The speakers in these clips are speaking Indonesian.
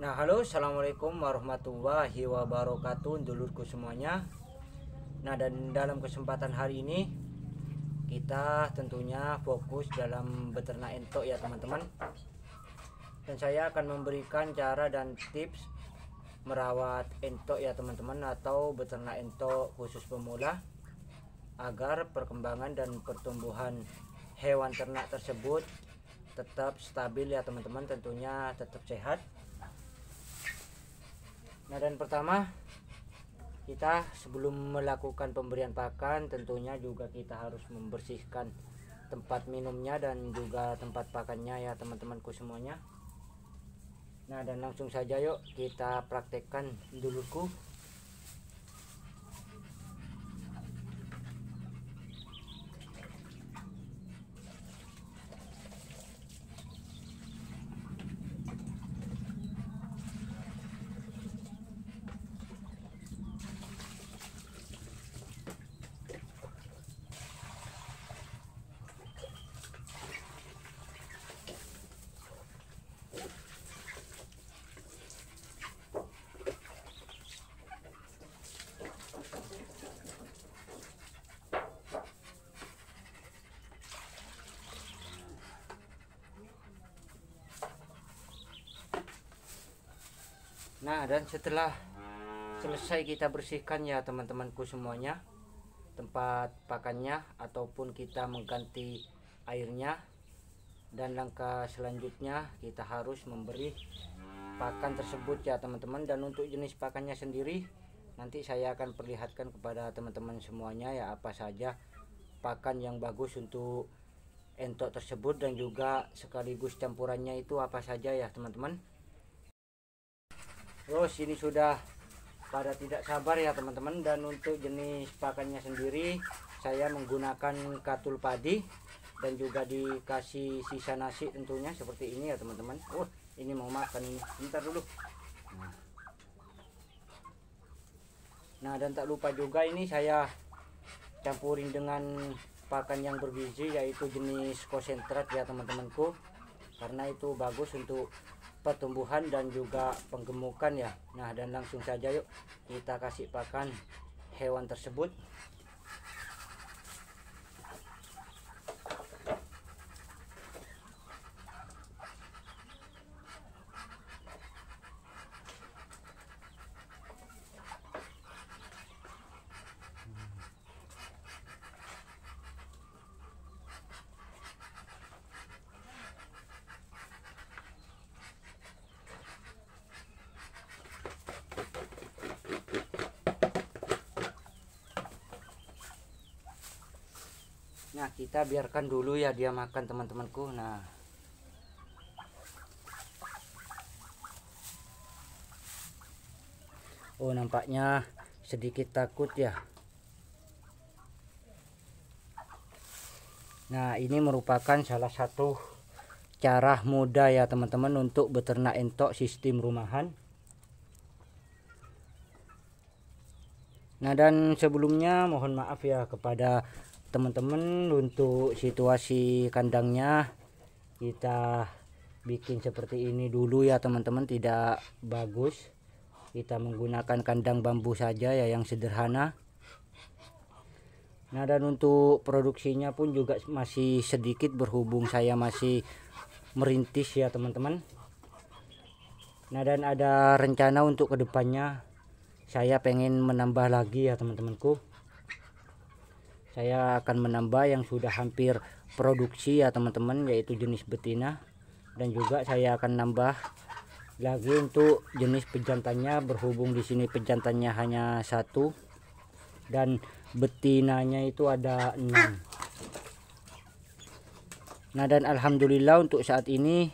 Nah halo assalamualaikum warahmatullahi wabarakatuh dulurku semuanya Nah dan dalam kesempatan hari ini kita tentunya fokus dalam beternak entok ya teman-teman Dan saya akan memberikan cara dan tips merawat entok ya teman-teman atau beternak entok khusus pemula agar perkembangan dan pertumbuhan hewan ternak tersebut tetap stabil ya teman-teman tentunya tetap sehat Nah dan pertama kita sebelum melakukan pemberian pakan tentunya juga kita harus membersihkan tempat minumnya dan juga tempat pakannya ya teman-temanku semuanya. Nah dan langsung saja yuk kita praktekkan ku. nah dan setelah selesai kita bersihkan ya teman-temanku semuanya tempat pakannya ataupun kita mengganti airnya dan langkah selanjutnya kita harus memberi pakan tersebut ya teman-teman dan untuk jenis pakannya sendiri nanti saya akan perlihatkan kepada teman-teman semuanya ya apa saja pakan yang bagus untuk entok tersebut dan juga sekaligus campurannya itu apa saja ya teman-teman terus ini sudah pada tidak sabar ya teman-teman dan untuk jenis pakannya sendiri saya menggunakan katul padi dan juga dikasih sisa nasi tentunya seperti ini ya teman-teman oh ini mau makan ini bentar dulu nah. dan tak lupa juga ini saya campurin dengan pakan yang bergizi yaitu jenis konsentrat ya teman-temanku karena itu bagus untuk pertumbuhan dan juga penggemukan ya nah dan langsung saja yuk kita kasih pakan hewan tersebut nah kita biarkan dulu ya dia makan teman-temanku nah Oh nampaknya sedikit takut ya Nah ini merupakan salah satu cara mudah ya teman-teman untuk beternak entok sistem rumahan Nah dan sebelumnya mohon maaf ya kepada teman-teman untuk situasi kandangnya kita bikin seperti ini dulu ya teman-teman tidak bagus kita menggunakan kandang bambu saja ya yang sederhana nah dan untuk produksinya pun juga masih sedikit berhubung saya masih merintis ya teman-teman nah dan ada rencana untuk kedepannya saya pengen menambah lagi ya teman-temanku saya akan menambah yang sudah hampir produksi ya teman-teman yaitu jenis betina dan juga saya akan nambah lagi untuk jenis pejantannya berhubung di sini pejantannya hanya satu dan betinanya itu ada enam nah dan alhamdulillah untuk saat ini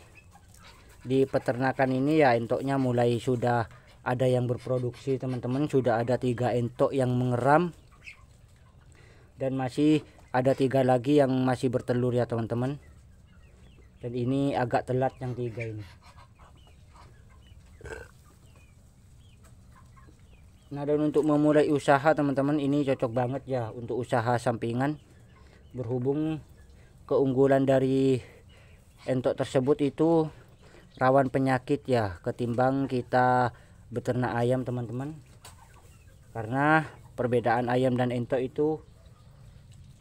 di peternakan ini ya entoknya mulai sudah ada yang berproduksi teman-teman sudah ada tiga entok yang mengeram dan masih ada tiga lagi yang masih bertelur ya teman-teman dan ini agak telat yang tiga ini nah dan untuk memulai usaha teman-teman ini cocok banget ya untuk usaha sampingan berhubung keunggulan dari entok tersebut itu rawan penyakit ya ketimbang kita beternak ayam teman-teman karena perbedaan ayam dan entok itu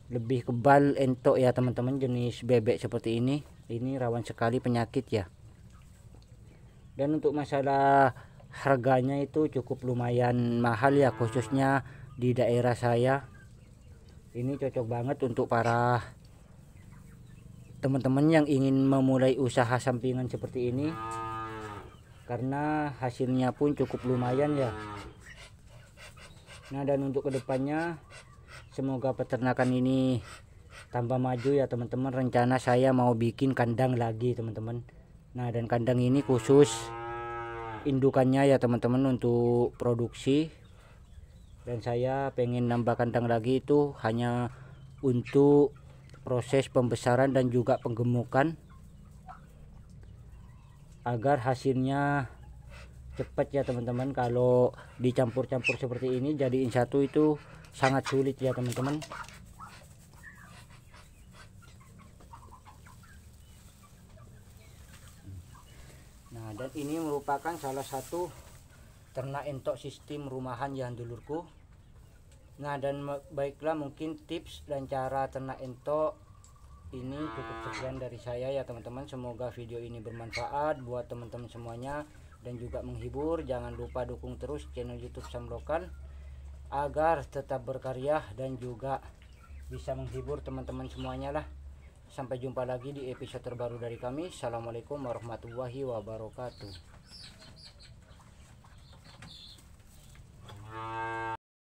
lebih kebal entok ya teman-teman jenis bebek seperti ini ini rawan sekali penyakit ya dan untuk masalah harganya itu cukup lumayan mahal ya khususnya di daerah saya ini cocok banget untuk para teman-teman yang ingin memulai usaha sampingan seperti ini karena hasilnya pun cukup lumayan ya nah dan untuk kedepannya semoga peternakan ini tambah maju ya teman-teman rencana saya mau bikin kandang lagi teman-teman nah dan kandang ini khusus indukannya ya teman-teman untuk produksi dan saya pengen nambah kandang lagi itu hanya untuk proses pembesaran dan juga penggemukan agar hasilnya cepat ya teman-teman kalau dicampur-campur seperti ini jadiin satu itu sangat sulit ya teman-teman nah dan ini merupakan salah satu ternak entok sistem rumahan yang dulurku nah dan baiklah mungkin tips dan cara ternak entok ini cukup sekian dari saya ya teman-teman semoga video ini bermanfaat buat teman-teman semuanya dan juga menghibur jangan lupa dukung terus channel youtube Samlokan agar tetap berkarya dan juga bisa menghibur teman-teman semuanya lah. Sampai jumpa lagi di episode terbaru dari kami. Assalamualaikum warahmatullahi wabarakatuh.